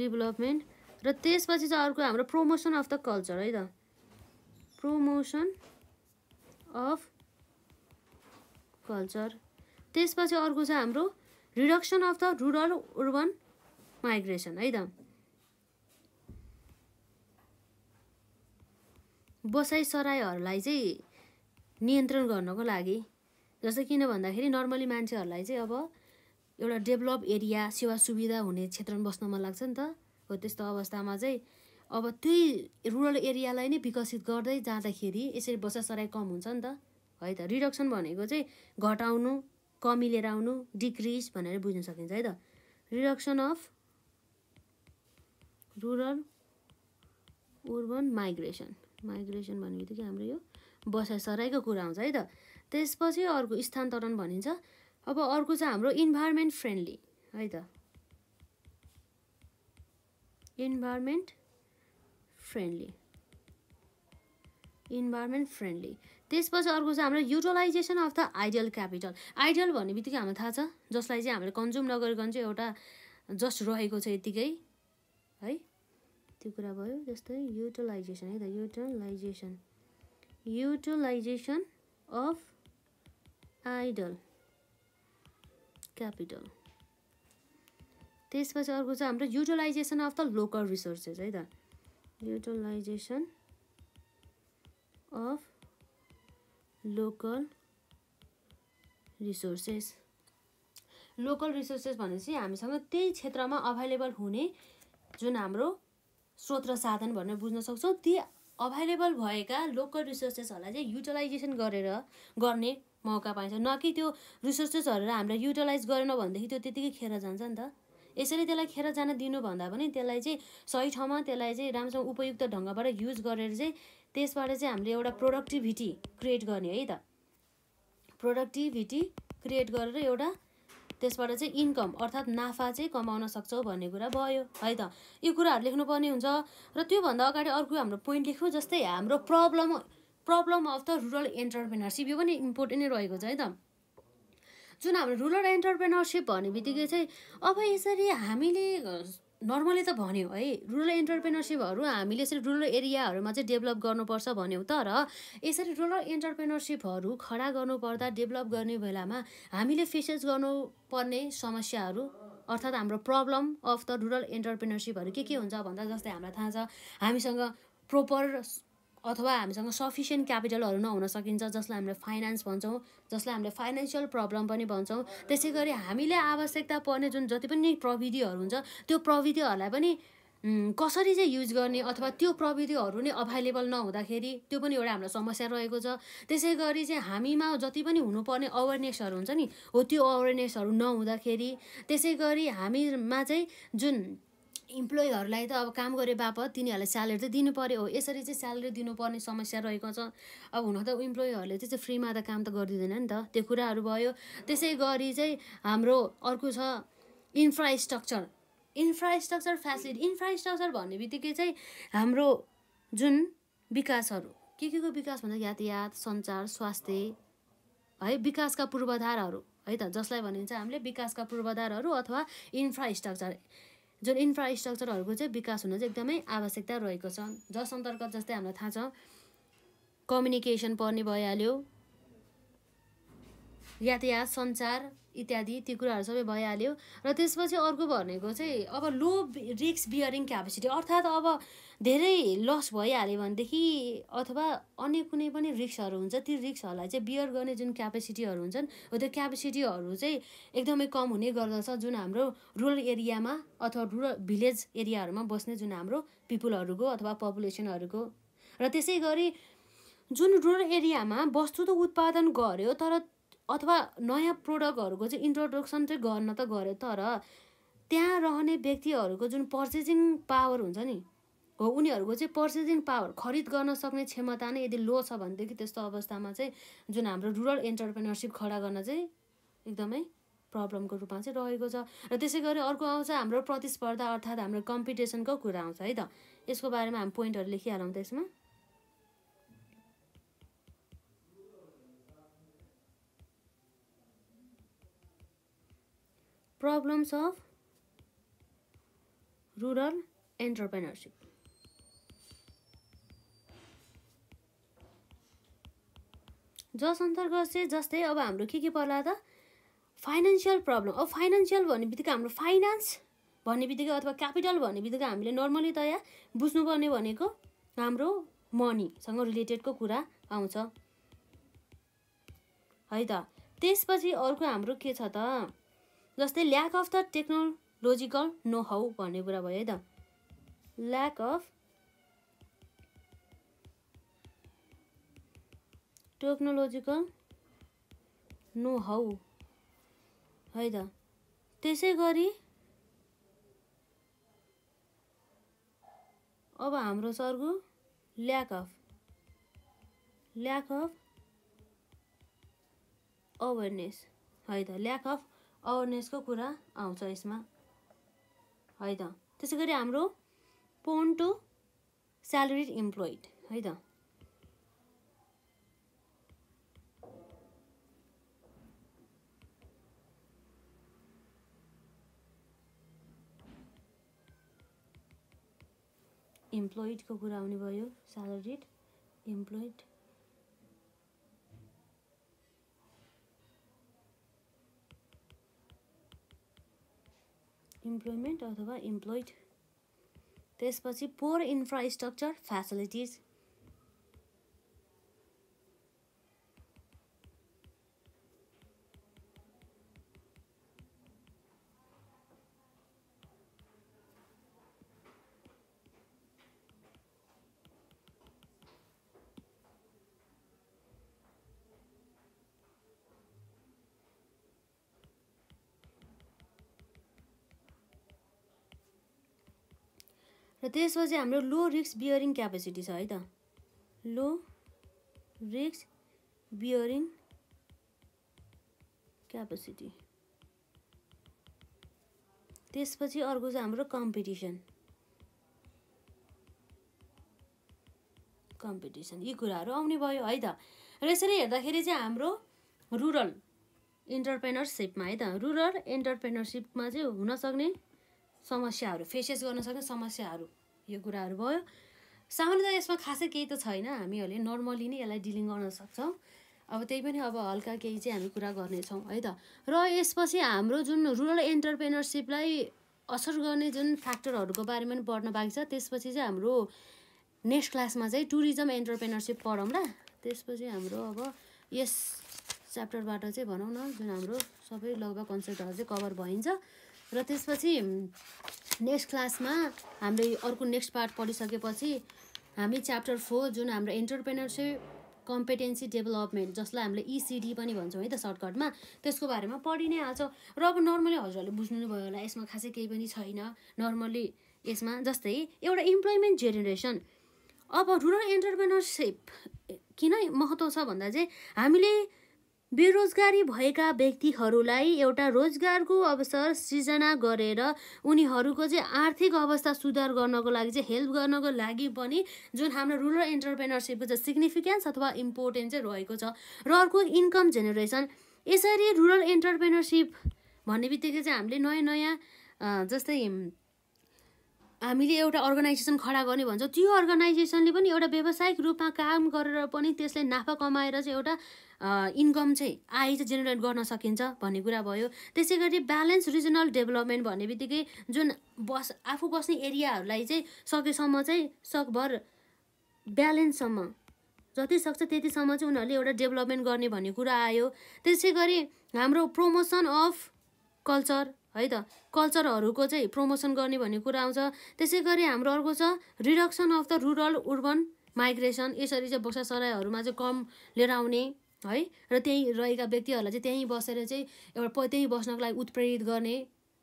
डेभलपमेन्ट र त्यसपछि चाहिँ अर्को हाम्रो प्रमोसन अफ द कल्चर है त प्रमोसन अफ कल्चर त्यसपछि अर्को छ हाम्रो reduction of the rural urban migration है त बसाइसराईहरूलाई चाहिँ नियन्त्रण गर्नको लागि जस्तै किन भन्दाखेरि नर्मली मान्छेहरूलाई चाहिँ अब एउटा डेभलप एरिया सेवा सुविधा हुने क्षेत्रमा बस्न मन लाग्छ नि त हो त्यस्तो अवस्थामा चाहिँ अब त्यही रुरल एरियालाई नै विकसित गर्दै जाँदाखेरि यसरी सराई कम हुन्छ नि त है त रिडक्सन भनेको चाहिँ घटाउनु कमी लिएर आउनु डिक्रिज भनेर बुझ्न सकिन्छ है त reduction of rural urban migration migration भन्ने बित्तिकै हाम्रो यो बसाइ सराईको कुरा आउँछ है त त्यसपछि अर्को स्थानान्तरण भनिन्छ अब अर्को छ हाम्रो इन्भाइरोमेन्ट फ्रेन्डली है त इन्भाइरोमेन्ट फ्रेन्डली इन्भाइरोमेन्ट फ्रेन्डली त्यसपछि अर्को छ हाम्रो utilisation of the ideal capital ideal भन्ने बित्तिकै हामीलाई थाहा छ जसलाई चाहिँ हामीले कन्ज्युम नगरिकन चाहिँ एउटा जस्ट रहेको छ यत्तिकै है त्यो कुरा भयो जस्तै युटिलाइजेसन है त utilisation utilisation of idle capital त्यसपछि अर्को छ हाम्रो utilisation of the local resources है त utilisation of local resources local resources भनेपछि हामीसँग त्यही क्षेत्रमा अभाइलेबल हुने जुन हाम्रो स्रोत र साधन भनेर बुझ्न सक्छौँ ती अभाइलेबल भएका लोकल रिसोर्सेसहरूलाई चाहिँ युटिलाइजेसन गरेर गर्ने मौका पाइन्छ न कि त्यो रिसोर्सेसहरू हामीले युटिलाइज गरेन भनेदेखि त्यो त्यतिकै खेर जान्छ नि त यसरी त्यसलाई खेर जान दिनुभन्दा पनि त्यसलाई चाहिँ सही ठाउँमा त्यसलाई चाहिँ राम्रोसँग उपयुक्त ढङ्गबाट युज गरेर चाहिँ त्यसबाट चाहिँ हामीले एउटा प्रोडक्टिभिटी क्रिएट गर्ने है त प्रोडक्टिभिटी क्रिएट गरेर एउटा त्यसबाट चाहिँ इन्कम अर्थात् नाफा चाहिँ कमाउन सक्छौँ भन्ने कुरा भयो है त यो कुराहरू लेख्नुपर्ने हुन्छ र त्योभन्दा अगाडि अर्को हाम्रो पोइन्ट लेख्यौँ जस्तै हाम्रो problem problem of the rural entrepreneurship यो पनि इम्पोर्टेन्ट नै रहेको छ है त जुन हाम्रो रुरल एन्टरप्रेनरसिप भन्ने बित्तिकै चाहिँ अब यसरी हामीले नर्मली त भन्यो है रुरल इन्टरप्रेनरसिपहरू हामीले यसरी रुरल एरियाहरूमा चाहिँ डेभलप गर्नुपर्छ भन्यौँ तर यसरी रुरल इन्टरप्रेनरसिपहरू खडा गर्नुपर्दा डेभलप गर्ने बेलामा हामीले फेसेस गर्नुपर्ने समस्याहरू अर्थात् हाम्रो प्रब्लम अफ द रुरल इन्टरप्रेनरसिपहरू के के हुन्छ भन्दा जस्तै हामीलाई थाहा छ हामीसँग प्रोपर अथवा हामीसँग सफिसियन्ट क्यापिटलहरू नहुन सकिन्छ जसलाई हामीले फाइनेन्स भन्छौँ जसलाई हामीले फाइनेन्सियल प्रब्लम पनि भन्छौँ त्यसै गरी हामीले आवश्यकता पर्ने जुन जति पनि प्रविधिहरू हुन्छ त्यो प्रविधिहरूलाई पनि कसरी चाहिँ युज गर्ने अथवा त्यो प्रविधिहरू नै अभाइलेबल नहुँदाखेरि त्यो पनि एउटा हाम्रो समस्या रहेको छ त्यसै गरी चाहिँ हामीमा जति पनि हुनुपर्ने अवेरनेसहरू हुन्छ नि हो त्यो अवेरनेसहरू नहुँदाखेरि त्यसै गरी हामीमा चाहिँ जुन इम्प्लोइहरूलाई त अब काम गरे बापत तिनीहरूलाई स्यालेरी त दिनु पऱ्यो हो यसरी चाहिँ स्यालेरी दिनुपर्ने समस्या रहेको छ अब हुन त इम्प्लोइहरूले चाहिँ फ्रीमा त काम त गरिदिँदैन नि त त्यो कुराहरू भयो त्यसै गरी चाहिँ हाम्रो अर्को छ इन्फ्रास्ट्रक्चर इन्फ्रास्ट्रक्चर फेसिलिटी इन्फ्रास्ट्रक्चर भन्ने बित्तिकै चाहिँ हाम्रो जुन विकासहरू के के को विकास भन्दा यातायात सञ्चार स्वास्थ्य है विकासका पूर्वाधारहरू है त जसलाई भनिन्छ हामीले विकासका पूर्वाधारहरू अथवा इन्फ्रास्ट्रक्चर जुन इन्फ्रास्ट्रक्चरहरूको चाहिँ विकास हुन चाहिँ एकदमै आवश्यकता रहेको छ जस अन्तर्गत जस्तै हामीलाई थाहा छ कम्युनिकेसन पर्ने भइहाल्यो यातायात सञ्चार इत्यादि ती कुराहरू सबै भइहाल्यो र त्यसपछि अर्को भनेको चाहिँ अब लो रिस्क बियरिङ क्यापेसिटी अर्थात् अब धेरै लस भइहाल्यो भनेदेखि अथवा अन्य कुनै पनि रिक्सहरू हुन्छ ती रिक्सहरूलाई चाहिँ बियर गर्ने जुन क्यापेसिटीहरू हुन्छन् हो त्यो क्यापेसिटीहरू चाहिँ एकदमै कम हुने गर्दछ जुन हाम्रो रुरल एरियामा अथवा रुरल भिलेज एरियाहरूमा बस्ने जुन हाम्रो पिपुलहरूको अथवा पपुलेसनहरूको र त्यसै गरी जुन रुरल एरियामा वस्तु त उत्पादन गर्यो तर अथवा नयाँ प्रोडक्टहरूको चाहिँ इन्ट्रोडक्सन चाहिँ गर्न त गर्यो तर त्यहाँ रहने व्यक्तिहरूको जुन पर्चेसिङ पावर हुन्छ नि हो उनीहरूको चाहिँ पर्चेसिङ पावर खरिद गर्न सक्ने क्षमता नै यदि लो छ भनेदेखि त्यस्तो अवस्थामा चाहिँ जुन हाम्रो रुरल एन्टरप्रेनरसिप खडा गर्न चाहिँ एकदमै प्रब्लमको रूपमा चाहिँ रहेको छ र त्यसै गरी अर्को आउँछ हाम्रो प्रतिस्पर्धा अर्थात् हाम्रो कम्पिटिसनको कुरा आउँछ है त यसको बारेमा हामी पोइन्टहरू लेखिहालौँ त यसमा प्रब्लम्स अफ रुरल एन्टरप्रेनरसिप जस अन्तर्गत चाहिँ जस्तै अब हाम्रो के के पर्ला त फाइनेन्सियल प्रब्लम अब फाइनेन्सियल भन्ने बित्तिकै हाम्रो फाइनेन्स भन्ने बित्तिकै अथवा क्यापिटल भन्ने बित्तिकै हामीले नर्मली तया बुझ्नुपर्ने भनेको हाम्रो मनीसँग रिलेटेडको कुरा आउँछ है त त्यसपछि अर्को हाम्रो के छ त जस्तै lack of the technological know how भन्ने कुरा भयो है त lack of technological know how है त त्यसै गरी अब हाम्रो सर्गु lack of lack of awareness है त ल्याक अफ अवेरनेसको कुरा आउँछ यसमा है त त्यसै गरी हाम्रो पोन टु स्यालेरिड इम्प्लोइड है त इम्प्लोइडको कुरा आउने भयो स्यालेरिड इम्प्लोइड इम्प्लोइमेन्ट अथवा इम्प्लोइड त्यसपछि पोर इन्फ्रास्ट्रक्चर फेसिलिटिज त्यसपछि हाम्रो लो रिक्स बियरिङ क्यापेसिटी छ है त लो रिक्स बियरिङ क्यापेसिटी त्यसपछि अर्को छ हाम्रो कम्पिटिसन कम्पिटिसन यी कुराहरू आउने भयो है त र यसरी हेर्दाखेरि चाहिँ हाम्रो रुरल इन्टरप्रेनरसिपमा है त रुरल इन्टरप्रेनरसिपमा चाहिँ हुनसक्ने समस्याहरू फेसेस गर्न सक्ने समस्याहरू यो कुराहरू भयो सामान्यतः यसमा खासै केही त छैन हामीहरूले नर्मली नै यसलाई डिलिङ गर्न सक्छौँ अब त्यही पनि अब हल्का केही चाहिँ हामी कुरा गर्नेछौँ है त र यसपछि हाम्रो जुन रुरल एन्टरप्रेनरसिपलाई असर गर्ने जुन फ्याक्टरहरूको बारेमा पनि पढ्न बाँकी छ त्यसपछि चाहिँ हाम्रो नेक्स्ट क्लासमा चाहिँ टुरिज्म एन्टरप्रेनरसिप पढौँला त्यसपछि हाम्रो अब यस च्याप्टरबाट चाहिँ भनौँ न जुन हाम्रो सबै लगभग कन्सेप्टहरू चाहिँ कभर भइन्छ र त्यसपछि नेक्स्ट क्लासमा हामीले अर्को नेक्स्ट पार्ट पढिसकेपछि हामी च्याप्टर फोर जुन हाम्रो इन्टरप्रेनरसिप कम्पिटेन्सी डेभलपमेन्ट जसलाई हामीले इसिडी e पनि भन्छौँ है त सर्टकटमा त्यसको बारेमा पढि नै हाल्छ र अब नर्मली हजुरहरूले बुझ्नु भयो होला यसमा खासै केही पनि छैन नर्मली यसमा जस्तै एउटा इम्प्लोइमेन्ट जेनेरेसन अब रुरल इन्टरप्रेनरसिप किन महत्त्व छ भन्दा चाहिँ हामीले बेरोजगारी भएका व्यक्तिहरूलाई एउटा रोजगारको अवसर सृजना गरेर उनीहरूको चाहिँ आर्थिक अवस्था सुधार गर्नको लागि चाहिँ हेल्प गर्नको लागि पनि जुन हाम्रो रुरल इन्टरप्रेनरसिपको चाहिँ सिग्निफिकेन्स अथवा इम्पोर्टेन्स चाहिँ रहेको छ र अर्को इन्कम जेनेरेसन यसरी रुरल इन्टरप्रेनरसिप भन्ने बित्तिकै चाहिँ हामीले नयाँ नयाँ जस्तै हामीले एउटा अर्गनाइजेसन खडा गर्ने भन्छौँ त्यो अर्गनाइजेसनले पनि एउटा व्यावसायिक रूपमा काम गरेर पनि त्यसले नाफा कमाएर चाहिँ एउटा इन्कम चाहिँ आय चाहिँ जेनेरेट गर्न सकिन्छ भन्ने कुरा भयो त्यसै गरी ब्यालेन्स रिजनल डेभलपमेन्ट भन्ने बित्तिकै जुन बस आफू बस्ने एरियाहरूलाई चाहिँ सकेसम्म चाहिँ सकभर ब्यालेन्ससम्म जति सक्छ त्यतिसम्म चाहिँ उनीहरूले एउटा डेभलपमेन्ट गर्ने भन्ने कुरा आयो त्यसै गरी हाम्रो प्रमोसन अफ कल्चर है त कल्चरहरूको चाहिँ प्रमोसन गर्ने भन्ने कुरा आउँछ त्यसै गरी हाम्रो अर्को छ reduction of the rural urban migration यसरी चाहिँ बक्सासरायहरूमा चाहिँ कम लिएर आउने है र त्यहीँ रहेका व्यक्तिहरूलाई चाहिँ त्यहीँ बसेर चाहिँ एउटा प त्यहीँ बस्नको लागि उत्प्रेरित गर्ने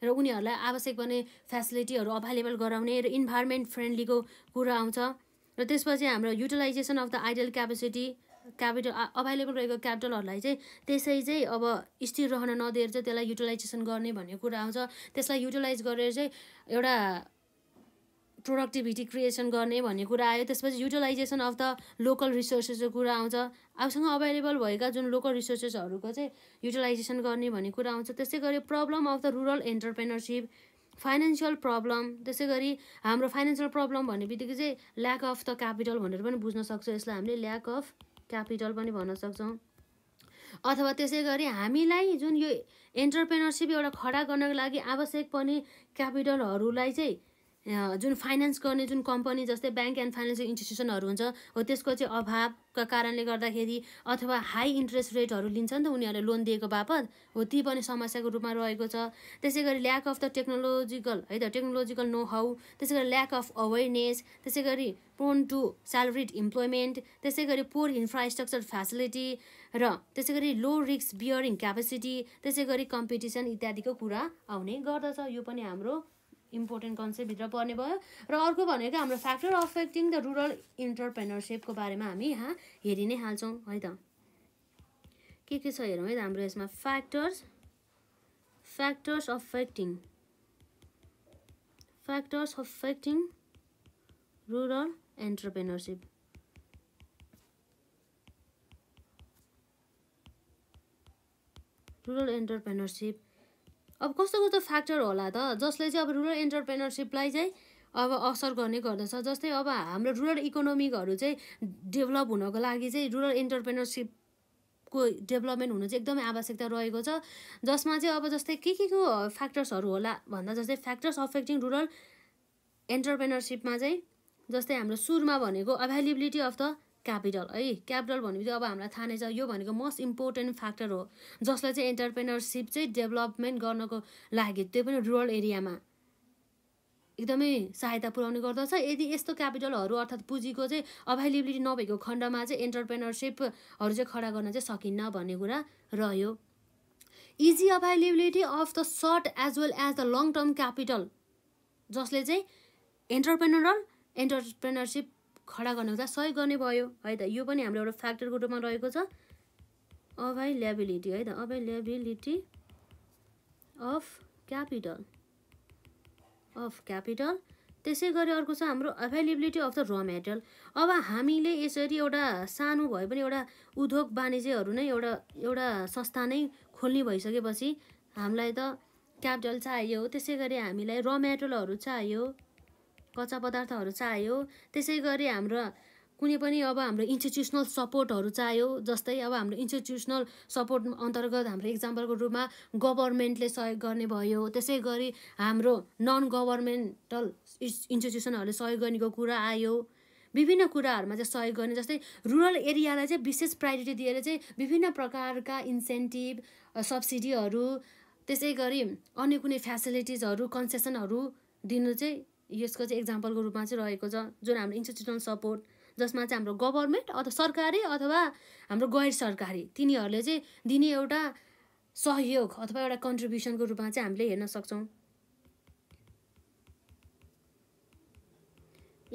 र उनीहरूलाई आवश्यक पर्ने फेसिलिटीहरू अभाइलेबल गराउने र इन्भाइरोमेन्ट फ्रेन्डलीको कुरा आउँछ र त्यसपछि हाम्रो utilisation of the ideal capacity capital available रहेको क्यापिटलहरूलाई चाहिँ त्यसै चाहिँ अब स्थिर रहन नदिएर चाहिँ त्यसलाई युटिलाइजेसन गर्ने भन्ने कुरा आउँछ त्यसलाई युटिलाइज गरेर चाहिँ एउटा प्रोडक्टिभिटी क्रिएसन गर्ने भन्ने कुरा आयो त्यसपछि युटिलाइजेसन अफ द लोकल रिसोर्सेसको कुरा आउँछ आफूसँग अभाइलेबल भएका जुन लोकल रिसोर्सेसहरूको चाहिँ युटिलाइजेसन गर्ने भन्ने कुरा आउँछ त्यसै गरी problem of the rural entrepreneurship financial problem त्यसै गरी हाम्रो फाइनेन्सियल प्रब्लम भन्ने बित्तिकै चाहिँ ल्याक अफ द क्यापिटल भनेर पनि बुझ्न सक्छौँ यसलाई हामीले ल्याक अफ क्यापिटल पनि भन्न सक्छौँ अथवा त्यसै गरी हामीलाई जुन यो एन्टरप्रेनरसिप एउटा खडा गर्नको लागि आवश्यक पनि क्यापिटलहरूलाई चाहिँ जुन फाइनेन्स गर्ने जुन कम्पनी जस्तै ब्याङ्क एन्ड फाइनेन्सियल इन्स्टिट्युसनहरू हुन्छ हो त्यसको चाहिँ अभावका कारणले गर्दाखेरि अथवा हाई इन्ट्रेस्ट रेटहरू लिन्छ नि त उनीहरूले लोन दिएको बापत हो ती पनि समस्याको रूपमा रहेको छ त्यसै गरी ल्याक अफ द टेक्नोलोजिकल है त टेक्नोलोजिकल नो हाउ त्यसै गरी ल्याक अफ अवेरनेस त्यसै गरी प्रोन टु स्यालरिड इम्प्लोइमेन्ट त्यसै गरी पोर इन्फ्रास्ट्रक्चर फेसिलिटी र त्यसै गरी लो रिक्स बियरिङ क्यापेसिटी त्यसै गरी कम्पिटिसन इत्यादिको कुरा आउने गर्दछ यो पनि हाम्रो इम्पोर्टेन्ट कन्सेप्टभित्र पर्ने भयो र अर्को भनेको हाम्रो फ्याक्टर अफेक्टिङ द रुरल इन्टरप्रेनरसिपको बारेमा हामी यहाँ हेरि नै हाल्छौँ है त के के छ हेरौँ है त हाम्रो यसमा factors factors affecting factors affecting rural entrepreneurship rural entrepreneurship अब कस्तो कस्तो फ्याक्टर होला त जसले चाहिँ अब रुरल इन्टरप्रेनरसिपलाई चाहिँ अब असर गर्ने गर्दछ जस्तै अब हाम्रो रुरल इकोनोमिकहरू चाहिँ डेभलप हुनको लागि चाहिँ रुरल इन्टरप्रेनरसिप को डेभलपमेन्ट हुनु चाहिँ एकदमै आवश्यकता रहेको छ जसमा चाहिँ अब जस्तै के के को फ्याक्टर्सहरू होला भन्दा जस्तै फ्याक्टर्स अफेक्टिङ रुरल एन्टरप्रेनरसिपमा चाहिँ जस्तै हाम्रो सुरमा भनेको अभाइलेबिलिटी अफ द क्यापिटल है क्यापिटल भनेपछि अब हामीलाई थाहा नै छ यो भनेको मोस्ट इम्पोर्टेन्ट फ्याक्टर हो जसलाई चाहिँ एन्टरप्रेनरसिप चाहिँ डेभलपमेन्ट गर्नको लागि त्यो पनि रुरल एरियामा एकदमै सहायता पुर्याउने गर्दछ यदि यस्तो क्यापिटलहरू अर्थात् पुँजीको चाहिँ अभाइलेबिलिटी नभएको खण्डमा चाहिँ एन्टरप्रेनरसिपहरू चाहिँ खडा गर्न चाहिँ सकिन्न भन्ने कुरा रह्यो easy availability of the short as well as the long term capital जसले चाहिँ एन्टरप्रेनरल एन्टरप्रेनरसिप खडा गर्ने हुँदा सहयोग गर्ने भयो है त यो पनि हाम्रो एउटा फ्याक्टरको रूपमा रहेको छ अभाइलेबिलिटी है त availability of capital of capital त्यसै गरी अर्को छ हाम्रो availability of the raw material अब हामीले यसरी एउटा सानो भए पनि एउटा उद्योग वाणिज्यहरू नै एउटा एउटा संस्था नै खोल्ने भइसकेपछि हामीलाई त क्यापिटल चाहियो त्यसै गरी हामीलाई र मेटेरियलहरू चाहियो कच्चा पदार्थहरू चाहियो त्यसै गरी हाम्रो कुनै पनि अब हाम्रो इन्स्टिट्युसनल सपोर्टहरू चाहियो जस्तै अब हाम्रो इन्स्टिट्युसनल सपोर्ट अन्तर्गत हाम्रो इक्जाम्पलको रूपमा गभर्मेन्टले सहयोग गर्ने भयो त्यसै गरी हाम्रो नन गभर्मेन्टल इन्स्टिट्युसनहरूले सहयोग गर्नेको कुरा आयो विभिन्न कुराहरूमा चाहिँ सहयोग गर्ने जस्तै रुरल एरियालाई चाहिँ विशेष प्रायोरिटी दिएर चाहिँ विभिन्न प्रकारका इन्सेन्टिभ सब्सिडीहरू त्यसै गरी अन्य कुनै फेसिलिटिजहरू कन्सेसनहरू दिनु चाहिँ यसको चाहिँ एक्जाम्पलको रूपमा चाहिँ रहेको छ जुन हाम्रो इन्स्टिट्युसनल सपोर्ट जसमा चाहिँ हाम्रो गभर्मेन्ट अथवा सरकारी अथवा हाम्रो गैर सरकारी तिनीहरूले चाहिँ दिने एउटा सहयोग अथवा एउटा कन्ट्रिब्युसनको रूपमा चाहिँ हामीले हेर्न सक्छौँ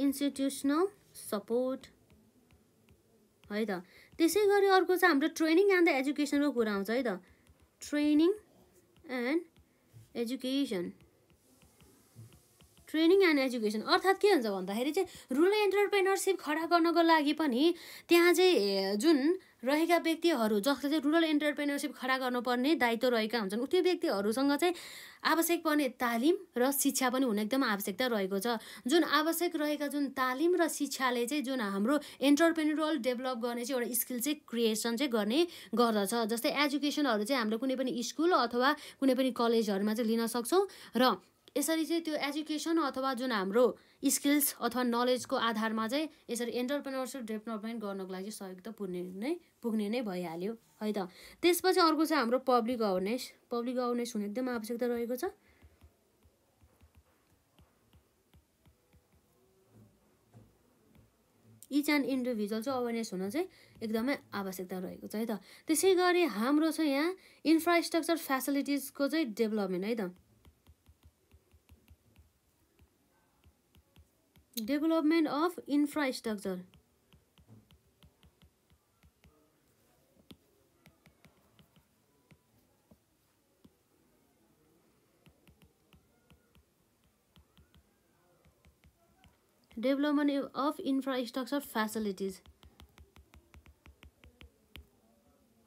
इन्स्टिट्युसनल सपोर्ट है त त्यसै गरी अर्को चाहिँ हाम्रो ट्रेनिङ एन्ड द एजुकेसनको कुरा आउँछ है त training and education training and education अर्थात् के हुन्छ भन्दाखेरि चाहिँ रुरल एन्टरप्रेनरसिप खडा गर्नको लागि पनि त्यहाँ चाहिँ जुन रहेका व्यक्तिहरू जसले चाहिँ रुरल इन्टरप्रेनरसिप खडा गर्नुपर्ने दायित्व रहेका हुन्छन् त्यो व्यक्तिहरूसँग चाहिँ आवश्यक पर्ने तालिम र शिक्षा पनि हुन एकदम आवश्यकता रहेको छ जुन आवश्यक रहेका जुन तालिम र शिक्षाले चाहिँ जुन हाम्रो इन्टरप्रेनरल डेभलप गर्ने चाहिँ एउटा स्किल चाहिँ क्रिएसन चाहिँ गर्ने गर्दछ जस्तै एजुकेसनहरू चाहिँ हाम्रो कुनै पनि स्कुल अथवा कुनै पनि कलेजहरूमा चाहिँ लिन सक्छौँ र यसरी चाहिँ त्यो एजुकेसन अथवा जुन हाम्रो स्किल्स अथवा नलेजको आधारमा चाहिँ यसरी एन्टरप्रेनरसिप डेभलपमेन्ट गर्नको लागि सहयोग त पुग्ने नै पुग्ने नै भइहाल्यो है त त्यसपछि अर्को चाहिँ हाम्रो पब्लिक अवेरनेस पब्लिक अवेरनेस हुने एकदम आवश्यकता रहेको छ इच एन्ड इन्डिभिजुअल चाहिँ अवेरनेस हुन चाहिँ एकदमै आवश्यकता रहेको छ है त त्यसै गरी हाम्रो चाहिँ यहाँ इन्फ्रास्ट्रक्चर फेसिलिटिजको चाहिँ डेभलपमेन्ट है त development of infrastructure development of infrastructure facilities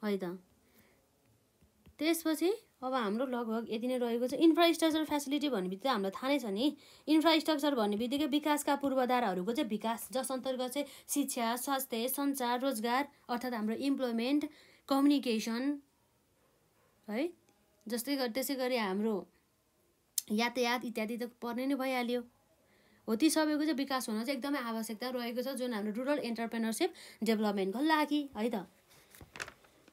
है त त्यसपछि अब हाम्रो लगभग यति नै रहेको छ इन्फ्रास्ट्रक्चर फेसिलिटी भन्ने बित्तिकै हामीलाई थाहा नै छ नि इन्फ्रास्ट्रक्चर भन्ने बित्तिकै विकासका पूर्वाधारहरूको चाहिँ विकास जस अन्तर्गत चाहिँ शिक्षा स्वास्थ्य सञ्चार रोजगार अर्थात् हाम्रो इम्प्लोइमेन्ट कम्युनिकेसन है जस्तै त्यसै गरी हाम्रो यातायात इत्यादि त पर्ने नै भइहाल्यो हो ती सबैको चाहिँ विकास हुन चाहिँ एकदमै आवश्यकता रहेको छ जुन हाम्रो रुरल इन्टरप्रेनरसिप डेभलपमेन्टको लागि है त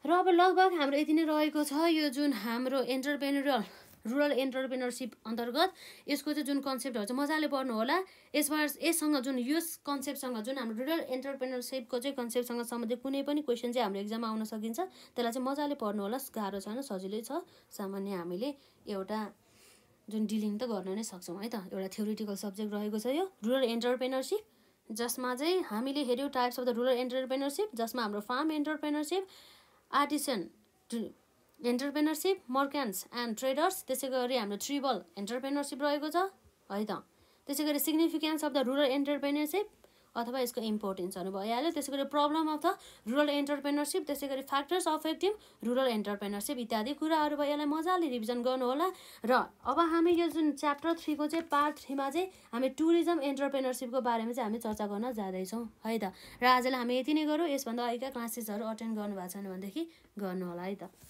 र अब लगभग हाम्रो यति नै रहेको छ यो जुन हाम्रो एन्टरप्रेनरल रुरल एन्टरप्रेनरसिप अन्तर्गत यसको चाहिँ जुन कन्सेप्टहरू चाहिँ मजाले पढ्नु होला यसमा यससँग जुन यस कन्सेप्टसँग जुन हाम्रो रुरल एन्टरप्रेनरसिपको चाहिँ कन्सेप्टसँग सम्बन्धित कुनै पनि क्वेसन चाहिँ हाम्रो एक्जाममा आउन सकिन्छ त्यसलाई चाहिँ मजाले पढ्नु होला गाह्रो छैन सजिलै छ सामान्य हामीले एउटा जुन डिलिङ त गर्न नै सक्छौँ है त एउटा थ्योरिटिकल सब्जेक्ट रहेको छ यो रुरल एन्टरप्रेनरसिप जसमा चाहिँ हामीले हेऱ्यौँ types of the rural entrepreneurship जसमा हाम्रो farm entrepreneurship artisan entrepreneurship merchants and traders त्यसै गरी हाम्रो ट्रिबल एन्टरप्रेनरसिप रहेको छ है त त्यसै गरी significance of the rural entrepreneurship अथवा यसको इम्पोर्टेन्सहरू भइहाल्यो त्यसै गरी problem of the rural entrepreneurship त्यसै गरी फ्याक्टर्स अफेक्टिभ रुरल एन्टरप्रेनरसिप इत्यादि कुराहरू भयो यसलाई मजाले रिभिजन गर्नुहोला र अब हामी यो जुन च्याप्टर थ्रीको चाहिँ पार्ट थ्रीमा चाहिँ हामी टुरिज्म एन्टरप्रेनरसिपको बारेमा चाहिँ हामी चर्चा गर्न जाँदैछौँ है त र आजलाई हामी यति नै गरौँ यसभन्दा अहिलेका क्लासेसहरू अटेन्ड गर्नुभएको छैन भनेदेखि गर्नुहोला है त